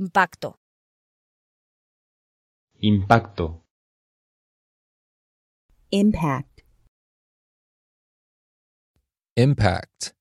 Impacto. Impacto. Impact. Impact.